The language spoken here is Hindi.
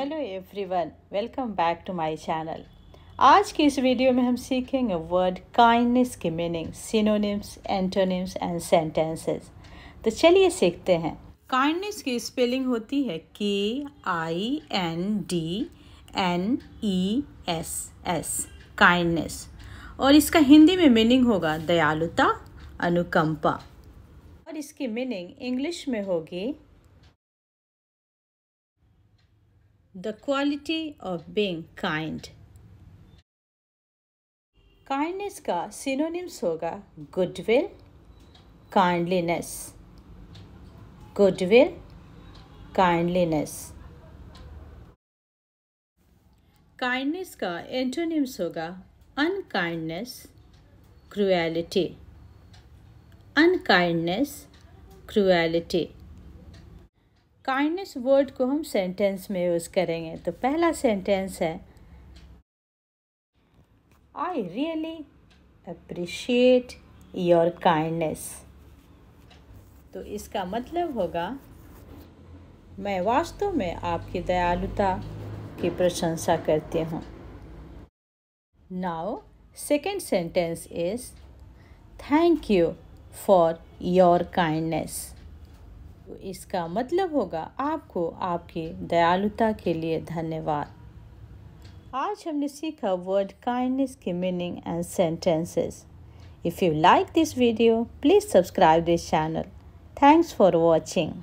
Hello everyone welcome back to my channel आज की इस वीडियो में हम सीखेंगे वर्ड काइंडनेस की meaning synonyms antonyms and sentences तो चलिए सीखते हैं काइंडनेस की स्पेलिंग होती है K I N D N E S S kindness और इसका हिंदी में मीनिंग होगा दयालुता अनुकंपा और इसकी मीनिंग इंग्लिश में होगी the quality of being kind. Kindness ka synonym hoga goodwill, kindliness. Goodwill, kindliness. Kindness ka antonym hoga unkindness, cruelty. Unkindness, cruelty. Kindness word को हम सेंटेंस में यूज़ करेंगे तो पहला सेंटेंस है I really appreciate your kindness तो इसका मतलब होगा मैं वास्तव में आपकी दयालुता की प्रशंसा करती हूँ now second sentence is thank you for your kindness इसका मतलब होगा आपको आपकी दयालुता के लिए धन्यवाद आज हमने सीखा वर्ड काइंडनेस की meaning and sentences if you like this video please subscribe this channel thanks for watching